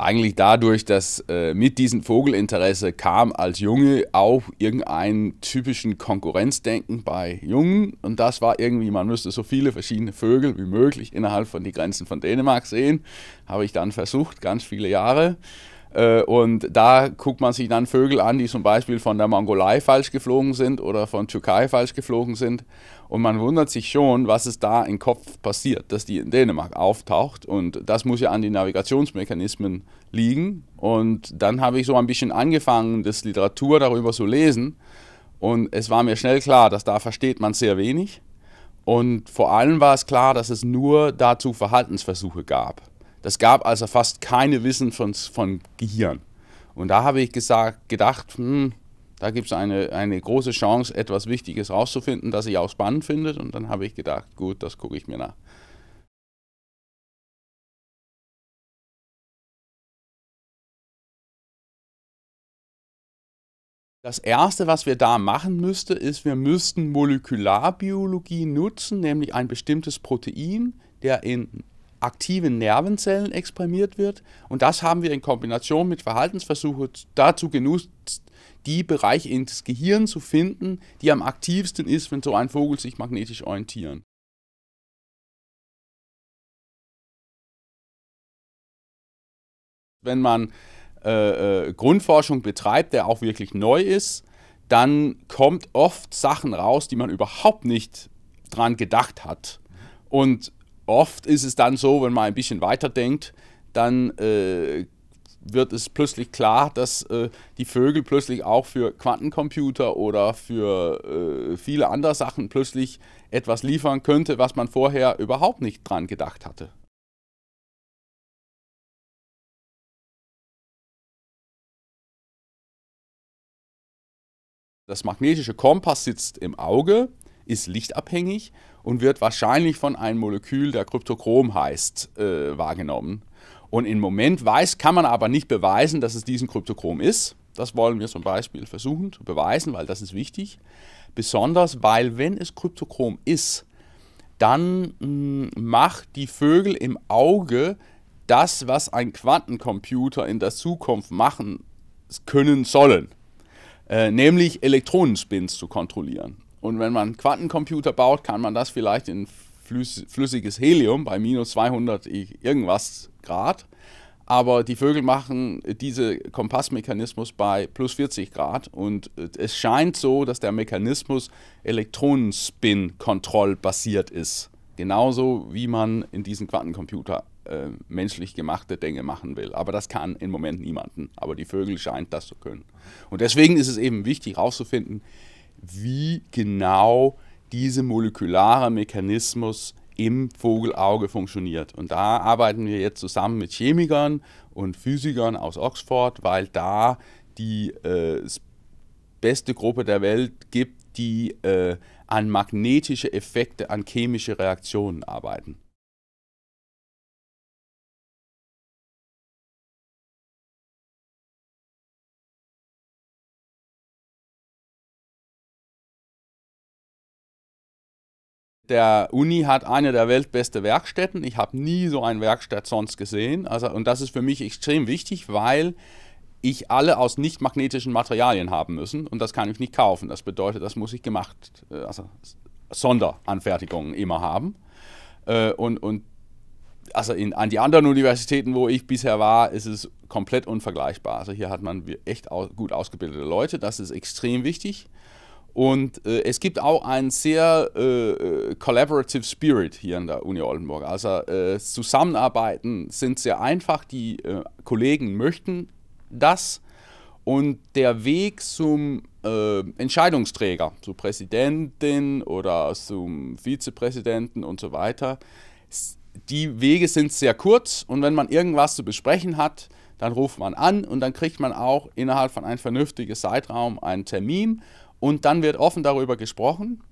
eigentlich dadurch, dass äh, mit diesem Vogelinteresse kam als Junge auch irgendein typischen Konkurrenzdenken bei Jungen. Und das war irgendwie, man müsste so viele verschiedene Vögel wie möglich innerhalb von den Grenzen von Dänemark sehen. Habe ich dann versucht, ganz viele Jahre. Äh, und da guckt man sich dann Vögel an, die zum Beispiel von der Mongolei falsch geflogen sind oder von Türkei falsch geflogen sind. Und man wundert sich schon, was es da im Kopf passiert, dass die in Dänemark auftaucht. Und das muss ja an den Navigationsmechanismen liegen. Und dann habe ich so ein bisschen angefangen, das Literatur darüber zu lesen. Und es war mir schnell klar, dass da versteht man sehr wenig. Und vor allem war es klar, dass es nur dazu Verhaltensversuche gab. Das gab also fast keine Wissen von, von Gehirn. Und da habe ich gesagt, gedacht, hm, da gibt es eine, eine große Chance, etwas Wichtiges rauszufinden, das ich auch spannend finde. Und dann habe ich gedacht, gut, das gucke ich mir nach. Das Erste, was wir da machen müssten, ist, wir müssten Molekularbiologie nutzen, nämlich ein bestimmtes Protein, der in aktiven Nervenzellen exprimiert wird. Und das haben wir in Kombination mit Verhaltensversuchen dazu genutzt, die Bereiche ins Gehirn zu finden, die am aktivsten ist, wenn so ein Vogel sich magnetisch orientieren. Wenn man äh, äh, Grundforschung betreibt, der auch wirklich neu ist, dann kommt oft Sachen raus, die man überhaupt nicht dran gedacht hat. Und oft ist es dann so, wenn man ein bisschen weiterdenkt, dann äh, wird es plötzlich klar, dass äh, die Vögel plötzlich auch für Quantencomputer oder für äh, viele andere Sachen plötzlich etwas liefern könnte, was man vorher überhaupt nicht dran gedacht hatte. Das magnetische Kompass sitzt im Auge ist lichtabhängig und wird wahrscheinlich von einem Molekül, der Kryptochrom heißt, äh, wahrgenommen. Und im Moment weiß, kann man aber nicht beweisen, dass es diesen Kryptochrom ist. Das wollen wir zum Beispiel versuchen zu beweisen, weil das ist wichtig. Besonders, weil wenn es Kryptochrom ist, dann mm, macht die Vögel im Auge das, was ein Quantencomputer in der Zukunft machen können sollen, äh, nämlich Elektronenspins zu kontrollieren. Und wenn man Quantencomputer baut, kann man das vielleicht in flüssiges Helium bei minus 200 irgendwas Grad. Aber die Vögel machen diesen Kompassmechanismus bei plus 40 Grad. Und äh, es scheint so, dass der Mechanismus Elektronenspin-Kontroll basiert ist. Genauso wie man in diesen Quantencomputer äh, menschlich gemachte Dinge machen will. Aber das kann im Moment niemanden. Aber die Vögel scheint das zu können. Und deswegen ist es eben wichtig herauszufinden, wie genau dieser molekulare Mechanismus im Vogelauge funktioniert. Und da arbeiten wir jetzt zusammen mit Chemikern und Physikern aus Oxford, weil da die äh, beste Gruppe der Welt gibt, die äh, an magnetische Effekte, an chemische Reaktionen arbeiten. der Uni hat eine der weltbeste Werkstätten. Ich habe nie so eine Werkstatt sonst gesehen. Also, und das ist für mich extrem wichtig, weil ich alle aus nicht magnetischen Materialien haben müssen und das kann ich nicht kaufen. Das bedeutet, das muss ich gemacht, äh, also Sonderanfertigungen immer haben. Äh, und, und also in, an die anderen Universitäten, wo ich bisher war, ist es komplett unvergleichbar. Also hier hat man echt aus, gut ausgebildete Leute, das ist extrem wichtig. Und äh, es gibt auch einen sehr äh, äh, collaborative Spirit hier an der Uni Oldenburg. Also äh, Zusammenarbeiten sind sehr einfach, die äh, Kollegen möchten das. Und der Weg zum äh, Entscheidungsträger, zur Präsidentin oder zum Vizepräsidenten und so weiter, die Wege sind sehr kurz und wenn man irgendwas zu besprechen hat, dann ruft man an und dann kriegt man auch innerhalb von einem vernünftigen Zeitraum einen Termin und dann wird offen darüber gesprochen